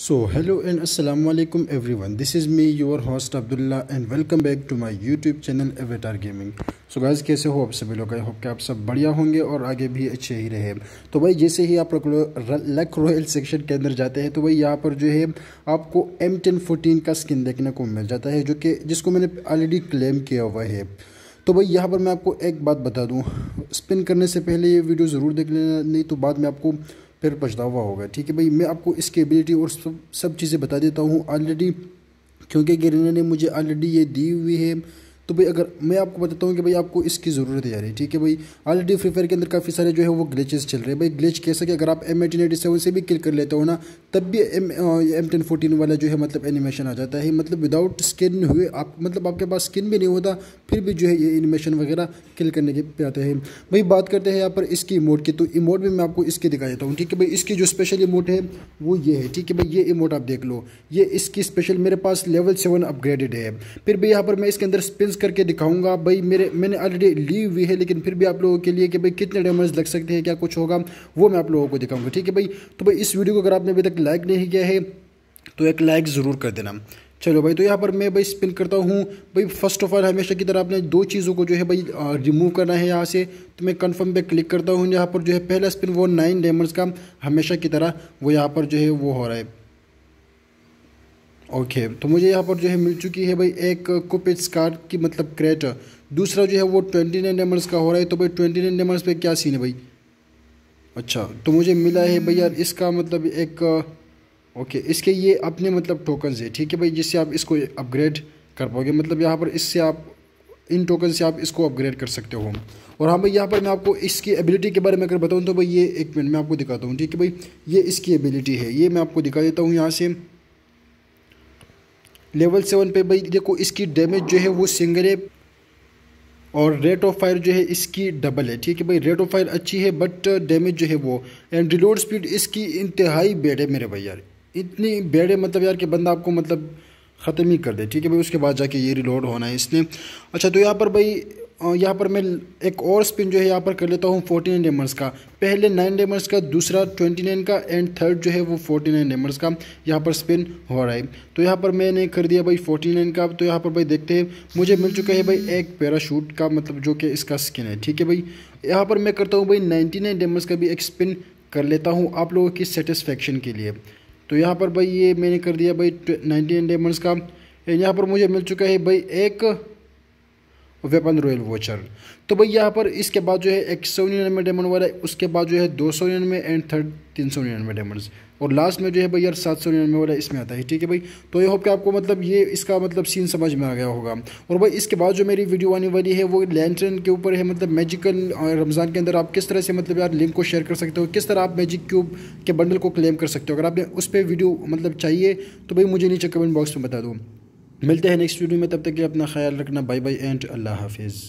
so hello and assalamu alaikum everyone this is me your host Abdullah and welcome back to my YouTube channel Avatar gaming so so guys कैसे हो आप सभी लोग I hope कि आप सब बढ़िया होंगे और आगे भी अच्छे ही रहे तो भाई जैसे ही आप लक रॉयल सेक्शन के अंदर जाते हैं तो भाई यहाँ पर जो है आपको एम टेन फोटीन का स्किन देखने को मिल जाता है जो कि जिसको मैंने ऑलरेडी क्लेम किया हुआ है तो भाई यहाँ पर मैं आपको एक बात बता दूँ स्पिन करने से पहले ये वीडियो ज़रूर देख लेना नहीं तो बाद में आपको फिर पछतावा होगा ठीक है भाई मैं आपको इसकी एबिलिटी और सब सब चीज़ें बता देता हूँ ऑलरेडी क्योंकि गिरना ने मुझे ऑलरेडी ये दी हुई है तो भाई अगर मैं आपको बताता हूँ कि भाई आपको इसकी ज़रूरत है यार ठीक है भाई ऑलरेडी फ्री फायर के अंदर काफ़ी सारे जो है वो ग्लिचेस चल रहे हैं भाई ग्लिच कैसे कि अगर आप एम एटीन एटी सेवन से भी क्लिक कर लेते हो ना तब भी एम एम टेन फोर्टीन वाला जो है मतलब एनिमेशन आ जाता है मतलब विदाउट स्किन हुए आप मतलब आपके पास स्किन भी नहीं होता फिर भी जो है ये एनिमेशन वगैरह क्लिक करने के पे आते हैं भाई बात करते हैं यहाँ पर इसकी इमोट की तो इमोट भी मैं आपको इसकी दिखा देता हूँ ठीक है भाई इसकी जो स्पेशल इमोट है वो ये है ठीक है भाई ये इमोट आप देख लो ये इसकी स्पेशल मेरे पास लेवल सेवन अपग्रेडेड है फिर भी यहाँ पर मैं इसके अंदर स्पिन्स करके दिखाऊंगा भाई मेरे मैंने ऑलरेडी ली हुई है लेकिन फिर भी आप लोगों के लिए कि भाई कितने डैमेज लग सकते हैं क्या कुछ होगा वो मैं आप लोगों को दिखाऊंगा ठीक है भाई तो भाई इस वीडियो को अगर आपने अभी तक लाइक नहीं किया है तो एक लाइक ज़रूर कर देना चलो भाई तो यहाँ पर मैं भाई स्पिन करता हूँ भाई फर्स्ट ऑफ ऑल हमेशा की तरह आपने दो चीज़ों को जो है भाई रिमूव करना है यहाँ से तो मैं कंफर्म पे क्लिक करता हूँ यहाँ पर जो है पहला स्पिन वो नाइन डेमर्स का हमेशा की तरह वो यहाँ पर जो है वो हो रहा है ओके तो मुझे यहाँ पर जो है मिल चुकी है भाई एक कुपिट्स कार्ड की मतलब क्रेट दूसरा जो है वो ट्वेंटी नाइन डेमर्स का हो रहा है तो भाई ट्वेंटी नाइन डेमर्स पे क्या सीन है भाई अच्छा तो मुझे मिला है भाई यार इसका मतलब एक ओके इसके ये अपने मतलब टोकन है ठीक है भाई जिससे आप इसको अपग्रेड कर पाओगे मतलब यहाँ पर इससे आप इन टोकन से आप इसको अपग्रेड कर सकते हो और हाँ भाई यहाँ पर मैं आपको इसकी एबिलिटी के बारे में अगर बताऊँ तो भाई ये एक मिनट मैं आपको दिखाता हूँ ठीक है भाई ये इसकी एबिलिटी है ये मैं आपको दिखा देता हूँ यहाँ से लेवल सेवन पे भाई देखो इसकी डैमेज जो है वो सिंगल है और रेट ऑफ फायर जो है इसकी डबल है ठीक है भाई रेट ऑफ फायर अच्छी है बट डैमेज जो है वो एंड रिलोड स्पीड इसकी इंतहाई बेड है मेरे भाई यार इतनी बेड है मतलब यार कि बंदा आपको मतलब ख़त्म ही कर दे ठीक है भाई उसके बाद जाके ये रिलोड होना है इसने अच्छा तो यहाँ पर भाई यहाँ पर मैं एक और स्पिन जो है यहाँ पर कर लेता हूँ फोर्टी नाइन डेमर्स का पहले नाइन डेमर्स का दूसरा ट्वेंटी नाइन का एंड थर्ड जो है वो फोर्टी नाइन डेमर्स का यहाँ पर स्पिन हो रहा है तो यहाँ पर मैंने कर दिया भाई फोर्टी नाइन का तो यहाँ पर भाई देखते हैं मुझे मिल चुका है भाई एक पैराशूट का मतलब जो कि इसका स्किन है ठीक है भाई यहाँ पर मैं करता हूँ भाई नाइन्टी नाइन डेमर्स का भी एक स्पिन कर लेता हूँ आप लोगों की सेटिस्फेक्शन के लिए तो यहाँ पर भाई ये मैंने कर दिया भाई नाइन्टी नाइन डेमर्स का यहाँ पर मुझे मिल चुका है भाई एक वेपन रॉयल वॉचर तो भाई यहाँ पर इसके बाद जो है एक सौ निन्यानवे डायमंड वाला है उसके बाद जो है दो सौ निन्यानवे एंड थर्ड तीन सौ निन्यानवे डायमंड और लास्ट में जो है भाई यार सात सौ निन्यानवे वाला इसमें आता है ठीक है भाई तो आई होप कि आपको मतलब ये इसका मतलब सीन समझ में आ गया होगा और भाई इसके बाद जो मेरी वीडियो आने वाली है वो लैंटरन के ऊपर है मतलब मैजिकल रमज़ान के अंदर आप किस तरह से मतलब यार लिंक को शेयर कर सकते हो किस तरह आप मैजिक क्यूब के बंडल को क्लेम कर सकते हो अगर आपने उस पर वीडियो मतलब चाहिए तो भाई मुझे नीचे कमेंट बॉक्स में बता दो मिलते हैं नेक्स्ट वीडियो में तब तक के अपना ख्याल रखना बाय बाय एंड अल्लाह हाफिज़